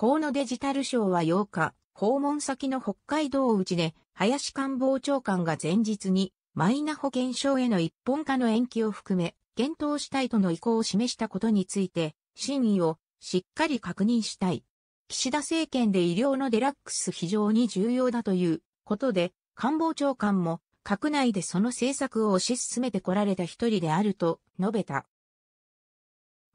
河野デジタル省は8日、訪問先の北海道内で、林官房長官が前日に、マイナ保険証への一本化の延期を含め、検討したいとの意向を示したことについて、真意をしっかり確認したい。岸田政権で医療のデラックス非常に重要だということで、官房長官も、閣内でその政策を推し進めてこられた一人であると述べた。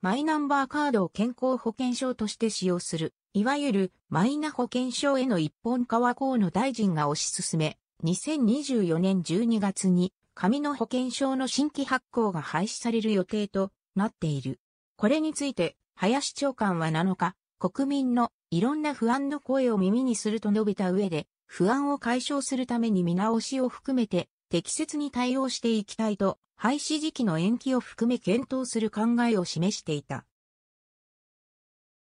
マイナンバーカードを健康保険証として使用する、いわゆるマイナ保険証への一本化は河野大臣が推し進め、2024年12月に紙の保険証の新規発行が廃止される予定となっている。これについて、林長官は7日、国民のいろんな不安の声を耳にすると述べた上で、不安を解消するために見直しを含めて適切に対応していきたいと廃止時期の延期を含め検討する考えを示していた。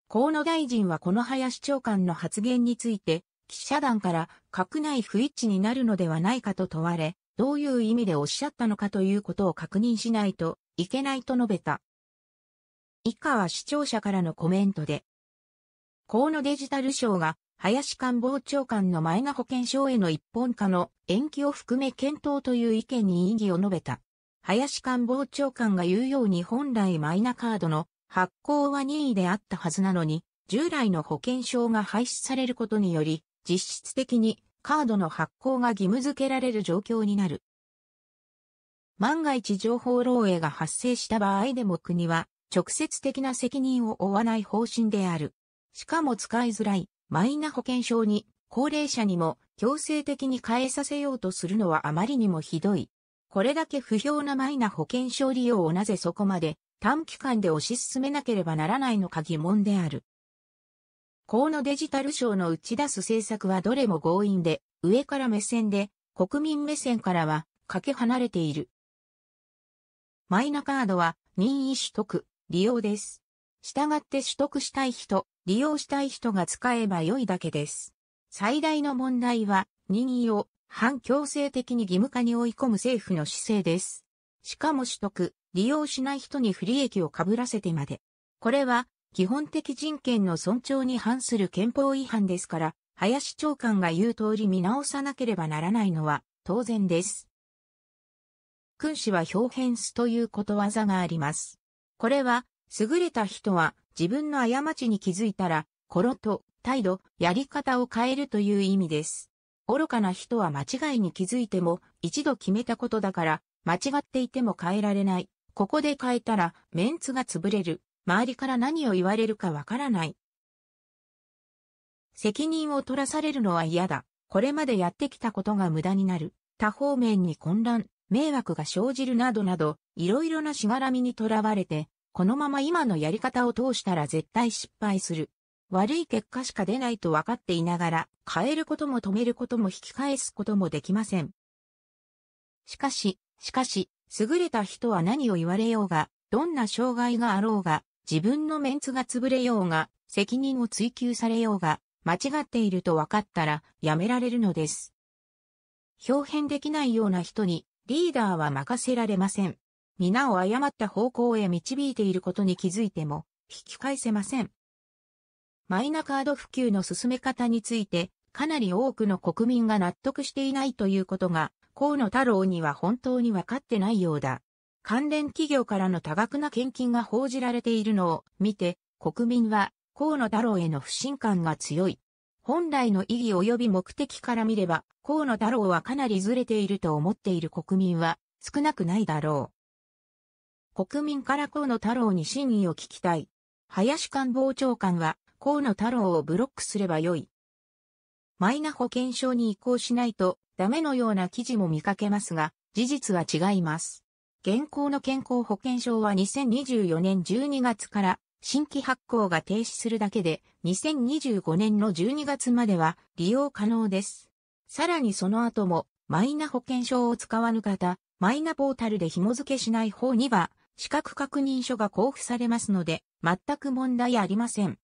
河野大臣はこの林長官の発言について、記者団から閣内不一致になるのではないかと問われ、どういう意味でおっしゃったのかということを確認しないといけないと述べた。以下は視聴者からのコメントで、河野デジタル省が林官房長官のマイナ保険証への一本化の延期を含め検討という意見に異議を述べた。林官房長官が言うように本来マイナカードの発行は任意であったはずなのに、従来の保険証が廃止されることにより、実質的にカードの発行が義務付けられる状況になる。万が一情報漏洩が発生した場合でも国は直接的な責任を負わない方針である。しかも使いづらいマイナ保険証に高齢者にも強制的に変えさせようとするのはあまりにもひどい。これだけ不評なマイナ保険証利用をなぜそこまで短期間で推し進めなければならないのか疑問である。河野デジタル省の打ち出す政策はどれも強引で、上から目線で、国民目線からは、かけ離れている。マイナカードは、任意取得、利用です。従って取得したい人、利用したい人が使えば良いだけです。最大の問題は、任意を反強制的に義務化に追い込む政府の姿勢です。しかも取得、利用しない人に不利益を被らせてまで。これは、基本的人権の尊重に反する憲法違反ですから、林長官が言う通り見直さなければならないのは当然です。君子は表変すということわざがあります。これは、優れた人は自分の過ちに気づいたら、ろと態度、やり方を変えるという意味です。愚かな人は間違いに気づいても、一度決めたことだから、間違っていても変えられない。ここで変えたら、メンツが潰れる。周りから何を言われるかわからない。責任を取らされるのは嫌だ。これまでやってきたことが無駄になる。多方面に混乱、迷惑が生じるなどなど、いろいろなしがらみにとらわれて、このまま今のやり方を通したら絶対失敗する。悪い結果しか出ないと分かっていながら、変えることも止めることも引き返すこともできません。しかし、しかし、優れた人は何を言われようが、どんな障害があろうが、自分のメンツが潰れようが、責任を追求されようが、間違っていると分かったら、やめられるのです。表変できないような人に、リーダーは任せられません。皆を誤った方向へ導いていることに気づいても、引き返せません。マイナカード普及の進め方について、かなり多くの国民が納得していないということが、河野太郎には本当にわかってないようだ。関連企業からの多額な献金が報じられているのを見て、国民は河野太郎への不信感が強い。本来の意義及び目的から見れば、河野太郎はかなりずれていると思っている国民は少なくないだろう。国民から河野太郎に真意を聞きたい。林官房長官は河野太郎をブロックすればよい。マイナ保険証に移行しないとダメのような記事も見かけますが、事実は違います。現行の健康保険証は2024年12月から新規発行が停止するだけで、2025年の12月までは利用可能です。さらにその後も、マイナ保険証を使わぬ方、マイナポータルで紐付けしない方には、資格確認書が交付されますので、全く問題ありません。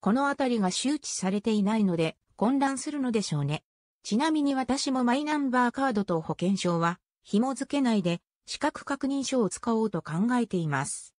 このあたりが周知されていないので混乱するのでしょうね。ちなみに私もマイナンバーカードと保険証は紐付けないで資格確認書を使おうと考えています。